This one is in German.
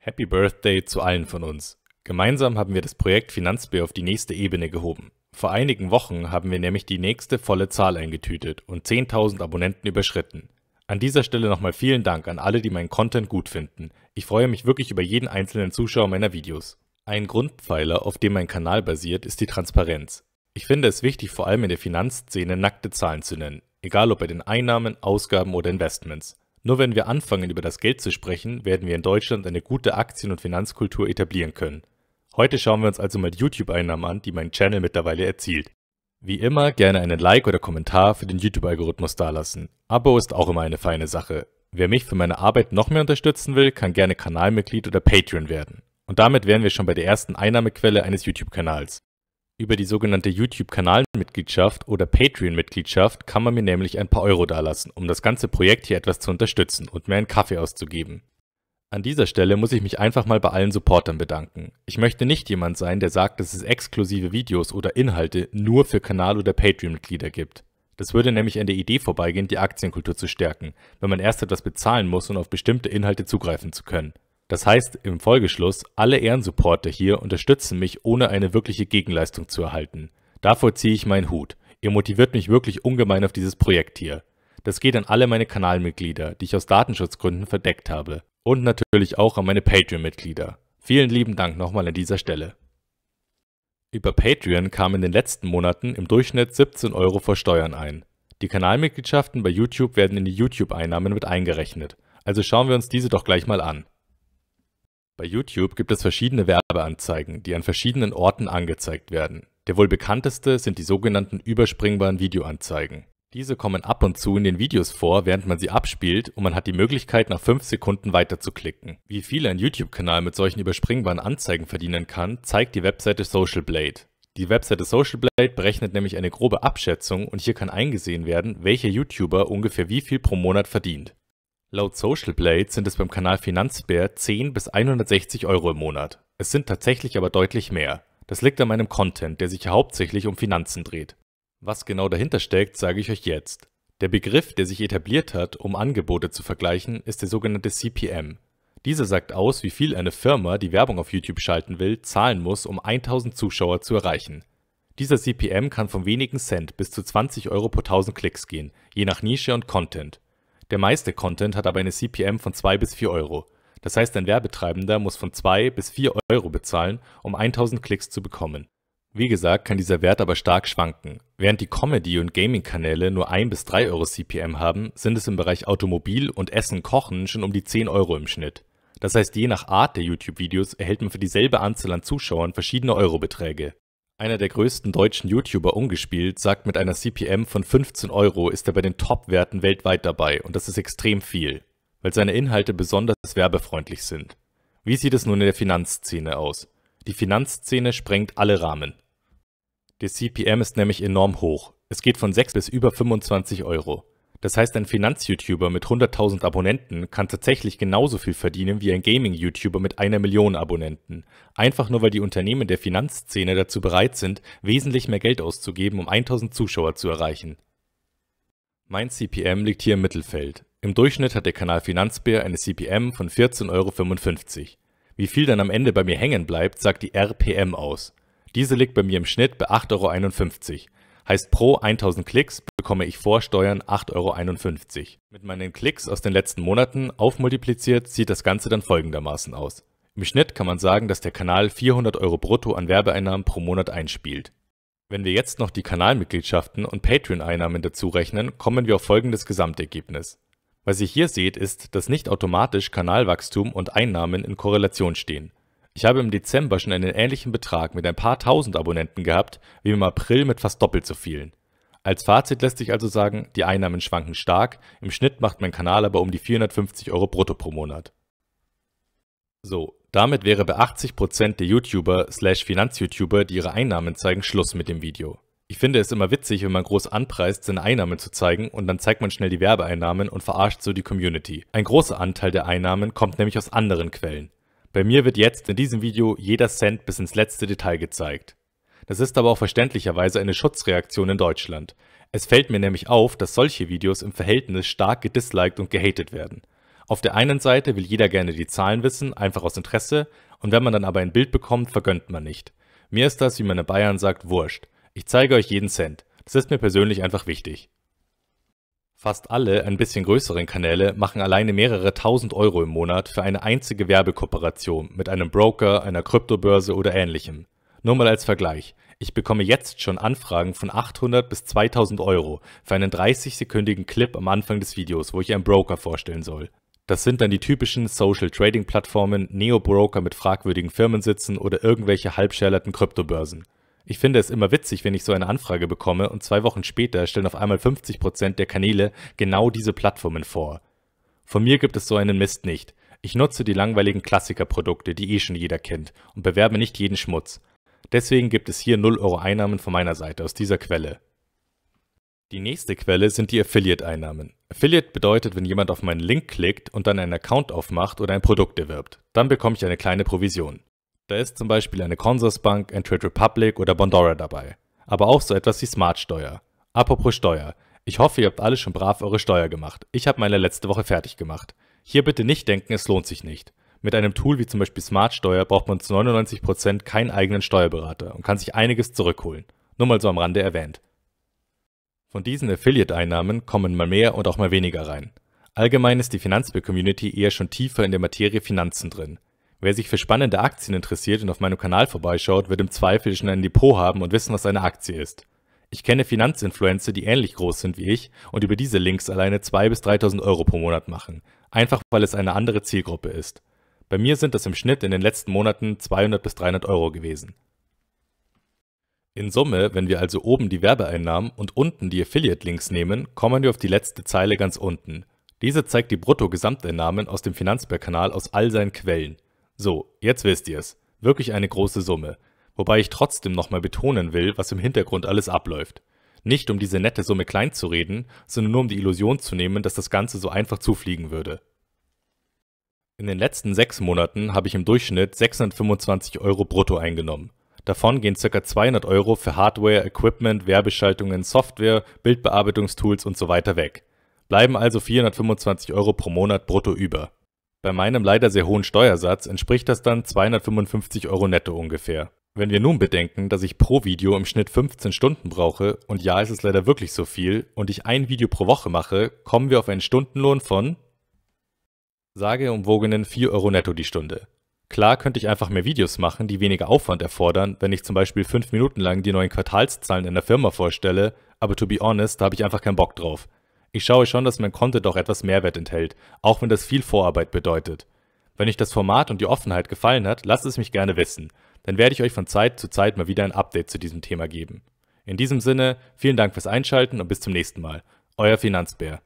Happy Birthday zu allen von uns. Gemeinsam haben wir das Projekt Finanzbeer auf die nächste Ebene gehoben. Vor einigen Wochen haben wir nämlich die nächste volle Zahl eingetütet und 10.000 Abonnenten überschritten. An dieser Stelle nochmal vielen Dank an alle, die meinen Content gut finden. Ich freue mich wirklich über jeden einzelnen Zuschauer meiner Videos. Ein Grundpfeiler, auf dem mein Kanal basiert, ist die Transparenz. Ich finde es wichtig, vor allem in der Finanzszene nackte Zahlen zu nennen egal ob bei den Einnahmen, Ausgaben oder Investments. Nur wenn wir anfangen, über das Geld zu sprechen, werden wir in Deutschland eine gute Aktien- und Finanzkultur etablieren können. Heute schauen wir uns also mal die YouTube-Einnahmen an, die mein Channel mittlerweile erzielt. Wie immer gerne einen Like oder Kommentar für den YouTube-Algorithmus dalassen. Abo ist auch immer eine feine Sache. Wer mich für meine Arbeit noch mehr unterstützen will, kann gerne Kanalmitglied oder Patreon werden. Und damit wären wir schon bei der ersten Einnahmequelle eines YouTube-Kanals. Über die sogenannte YouTube-Kanalmitgliedschaft oder Patreon-Mitgliedschaft kann man mir nämlich ein paar Euro dalassen, um das ganze Projekt hier etwas zu unterstützen und mir einen Kaffee auszugeben. An dieser Stelle muss ich mich einfach mal bei allen Supportern bedanken. Ich möchte nicht jemand sein, der sagt, dass es exklusive Videos oder Inhalte nur für Kanal- oder Patreon-Mitglieder gibt. Das würde nämlich an der Idee vorbeigehen, die Aktienkultur zu stärken, wenn man erst etwas bezahlen muss, um auf bestimmte Inhalte zugreifen zu können. Das heißt im Folgeschluss, alle Ehrensupporter hier unterstützen mich, ohne eine wirkliche Gegenleistung zu erhalten. Davor ziehe ich meinen Hut. Ihr motiviert mich wirklich ungemein auf dieses Projekt hier. Das geht an alle meine Kanalmitglieder, die ich aus Datenschutzgründen verdeckt habe. Und natürlich auch an meine Patreon-Mitglieder. Vielen lieben Dank nochmal an dieser Stelle. Über Patreon kamen in den letzten Monaten im Durchschnitt 17 Euro vor Steuern ein. Die Kanalmitgliedschaften bei YouTube werden in die YouTube-Einnahmen mit eingerechnet. Also schauen wir uns diese doch gleich mal an. Bei YouTube gibt es verschiedene Werbeanzeigen, die an verschiedenen Orten angezeigt werden. Der wohl bekannteste sind die sogenannten überspringbaren Videoanzeigen. Diese kommen ab und zu in den Videos vor, während man sie abspielt und man hat die Möglichkeit, nach 5 Sekunden weiterzuklicken. Wie viel ein YouTube-Kanal mit solchen überspringbaren Anzeigen verdienen kann, zeigt die Webseite Social Blade. Die Webseite Social Blade berechnet nämlich eine grobe Abschätzung und hier kann eingesehen werden, welcher YouTuber ungefähr wie viel pro Monat verdient. Laut Social Blade sind es beim Kanal Finanzbär 10 bis 160 Euro im Monat. Es sind tatsächlich aber deutlich mehr. Das liegt an meinem Content, der sich hauptsächlich um Finanzen dreht. Was genau dahinter steckt, sage ich euch jetzt. Der Begriff, der sich etabliert hat, um Angebote zu vergleichen, ist der sogenannte CPM. Dieser sagt aus, wie viel eine Firma, die Werbung auf YouTube schalten will, zahlen muss, um 1000 Zuschauer zu erreichen. Dieser CPM kann von wenigen Cent bis zu 20 Euro pro 1000 Klicks gehen, je nach Nische und Content. Der meiste Content hat aber eine CPM von 2 bis 4 Euro. Das heißt, ein Werbetreibender muss von 2 bis 4 Euro bezahlen, um 1000 Klicks zu bekommen. Wie gesagt, kann dieser Wert aber stark schwanken. Während die Comedy- und Gaming-Kanäle nur 1 bis 3 Euro CPM haben, sind es im Bereich Automobil und Essen Kochen schon um die 10 Euro im Schnitt. Das heißt, je nach Art der YouTube-Videos erhält man für dieselbe Anzahl an Zuschauern verschiedene Eurobeträge. Einer der größten deutschen YouTuber ungespielt sagt, mit einer CPM von 15 Euro ist er bei den Top-Werten weltweit dabei und das ist extrem viel, weil seine Inhalte besonders werbefreundlich sind. Wie sieht es nun in der Finanzszene aus? Die Finanzszene sprengt alle Rahmen. Der CPM ist nämlich enorm hoch. Es geht von 6 bis über 25 Euro. Das heißt, ein Finanz-YouTuber mit 100.000 Abonnenten kann tatsächlich genauso viel verdienen wie ein Gaming-YouTuber mit einer Million Abonnenten. Einfach nur, weil die Unternehmen der Finanzszene dazu bereit sind, wesentlich mehr Geld auszugeben, um 1000 Zuschauer zu erreichen. Mein CPM liegt hier im Mittelfeld. Im Durchschnitt hat der Kanal Finanzbär eine CPM von 14,55 Euro. Wie viel dann am Ende bei mir hängen bleibt, sagt die RPM aus. Diese liegt bei mir im Schnitt bei 8,51 Euro. Heißt, pro 1000 Klicks bekomme ich vor Steuern 8,51 Euro. Mit meinen Klicks aus den letzten Monaten aufmultipliziert sieht das Ganze dann folgendermaßen aus. Im Schnitt kann man sagen, dass der Kanal 400 Euro brutto an Werbeeinnahmen pro Monat einspielt. Wenn wir jetzt noch die Kanalmitgliedschaften und Patreon-Einnahmen dazu rechnen, kommen wir auf folgendes Gesamtergebnis. Was ihr hier seht, ist, dass nicht automatisch Kanalwachstum und Einnahmen in Korrelation stehen. Ich habe im Dezember schon einen ähnlichen Betrag mit ein paar tausend Abonnenten gehabt, wie im April mit fast doppelt so vielen. Als Fazit lässt sich also sagen, die Einnahmen schwanken stark, im Schnitt macht mein Kanal aber um die 450 Euro brutto pro Monat. So, damit wäre bei 80% der YouTuber slash Finanz-YouTuber, die ihre Einnahmen zeigen, Schluss mit dem Video. Ich finde es immer witzig, wenn man groß anpreist, seine Einnahmen zu zeigen und dann zeigt man schnell die Werbeeinnahmen und verarscht so die Community. Ein großer Anteil der Einnahmen kommt nämlich aus anderen Quellen. Bei mir wird jetzt in diesem Video jeder Cent bis ins letzte Detail gezeigt. Das ist aber auch verständlicherweise eine Schutzreaktion in Deutschland. Es fällt mir nämlich auf, dass solche Videos im Verhältnis stark gedisliked und gehatet werden. Auf der einen Seite will jeder gerne die Zahlen wissen, einfach aus Interesse, und wenn man dann aber ein Bild bekommt, vergönnt man nicht. Mir ist das, wie man in Bayern sagt, wurscht. Ich zeige euch jeden Cent. Das ist mir persönlich einfach wichtig. Fast alle, ein bisschen größeren Kanäle machen alleine mehrere tausend Euro im Monat für eine einzige Werbekooperation mit einem Broker, einer Kryptobörse oder ähnlichem. Nur mal als Vergleich. Ich bekomme jetzt schon Anfragen von 800 bis 2000 Euro für einen 30-sekündigen Clip am Anfang des Videos, wo ich einen Broker vorstellen soll. Das sind dann die typischen Social Trading Plattformen, Neo-Broker mit fragwürdigen Firmensitzen oder irgendwelche halbscherlerten Kryptobörsen. Ich finde es immer witzig, wenn ich so eine Anfrage bekomme und zwei Wochen später stellen auf einmal 50% der Kanäle genau diese Plattformen vor. Von mir gibt es so einen Mist nicht. Ich nutze die langweiligen Klassikerprodukte, die eh schon jeder kennt, und bewerbe nicht jeden Schmutz. Deswegen gibt es hier 0 Euro Einnahmen von meiner Seite aus dieser Quelle. Die nächste Quelle sind die Affiliate-Einnahmen. Affiliate bedeutet, wenn jemand auf meinen Link klickt und dann einen Account aufmacht oder ein Produkt erwirbt. Dann bekomme ich eine kleine Provision. Da ist zum Beispiel eine Consorsbank, ein Trade Republic oder Bondora dabei. Aber auch so etwas wie Smartsteuer. Apropos Steuer. Ich hoffe, ihr habt alle schon brav eure Steuer gemacht. Ich habe meine letzte Woche fertig gemacht. Hier bitte nicht denken, es lohnt sich nicht. Mit einem Tool wie zum Beispiel Smartsteuer braucht man zu 99% keinen eigenen Steuerberater und kann sich einiges zurückholen. Nur mal so am Rande erwähnt. Von diesen Affiliate-Einnahmen kommen mal mehr und auch mal weniger rein. Allgemein ist die Finanzbild-Community eher schon tiefer in der Materie Finanzen drin. Wer sich für spannende Aktien interessiert und auf meinem Kanal vorbeischaut, wird im Zweifel schon ein Depot haben und wissen, was eine Aktie ist. Ich kenne Finanzinfluencer, die ähnlich groß sind wie ich und über diese Links alleine 2.000 bis 3.000 Euro pro Monat machen, einfach weil es eine andere Zielgruppe ist. Bei mir sind das im Schnitt in den letzten Monaten 200 bis 300 Euro gewesen. In Summe, wenn wir also oben die Werbeeinnahmen und unten die Affiliate-Links nehmen, kommen wir auf die letzte Zeile ganz unten. Diese zeigt die Brutto-Gesamteinnahmen aus dem Finanzberg-Kanal aus all seinen Quellen. So, jetzt wisst ihr's. Wirklich eine große Summe. Wobei ich trotzdem nochmal betonen will, was im Hintergrund alles abläuft. Nicht um diese nette Summe klein zu reden, sondern nur um die Illusion zu nehmen, dass das Ganze so einfach zufliegen würde. In den letzten sechs Monaten habe ich im Durchschnitt 625 Euro brutto eingenommen. Davon gehen ca. 200 Euro für Hardware, Equipment, Werbeschaltungen, Software, Bildbearbeitungstools und so weiter weg. Bleiben also 425 Euro pro Monat brutto über. Bei meinem leider sehr hohen Steuersatz entspricht das dann 255 Euro netto ungefähr. Wenn wir nun bedenken, dass ich pro Video im Schnitt 15 Stunden brauche, und ja, es ist leider wirklich so viel, und ich ein Video pro Woche mache, kommen wir auf einen Stundenlohn von sage umwogenen 4 Euro netto die Stunde. Klar könnte ich einfach mehr Videos machen, die weniger Aufwand erfordern, wenn ich zum Beispiel 5 Minuten lang die neuen Quartalszahlen in der Firma vorstelle, aber to be honest, da habe ich einfach keinen Bock drauf. Ich schaue schon, dass mein Content auch etwas Mehrwert enthält, auch wenn das viel Vorarbeit bedeutet. Wenn euch das Format und die Offenheit gefallen hat, lasst es mich gerne wissen. Dann werde ich euch von Zeit zu Zeit mal wieder ein Update zu diesem Thema geben. In diesem Sinne, vielen Dank fürs Einschalten und bis zum nächsten Mal. Euer Finanzbär.